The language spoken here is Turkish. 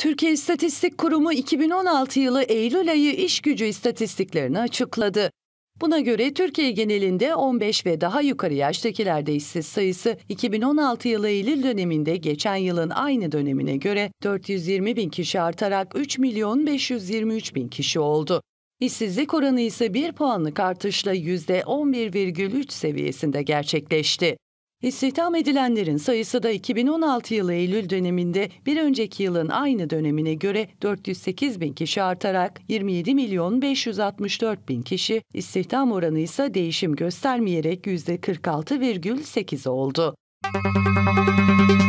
Türkiye İstatistik Kurumu 2016 yılı Eylül ayı iş gücü istatistiklerini açıkladı. Buna göre Türkiye genelinde 15 ve daha yukarı yaştakilerde işsiz sayısı 2016 yılı Eylül döneminde geçen yılın aynı dönemine göre 420 bin kişi artarak 3 milyon 523 bin kişi oldu. İşsizlik oranı ise 1 puanlık artışla %11,3 seviyesinde gerçekleşti. İstihdam edilenlerin sayısı da 2016 yılı Eylül döneminde bir önceki yılın aynı dönemine göre 408 bin kişi artarak 27 milyon 564 bin kişi, istihdam oranı ise değişim göstermeyerek %46,8 oldu. Müzik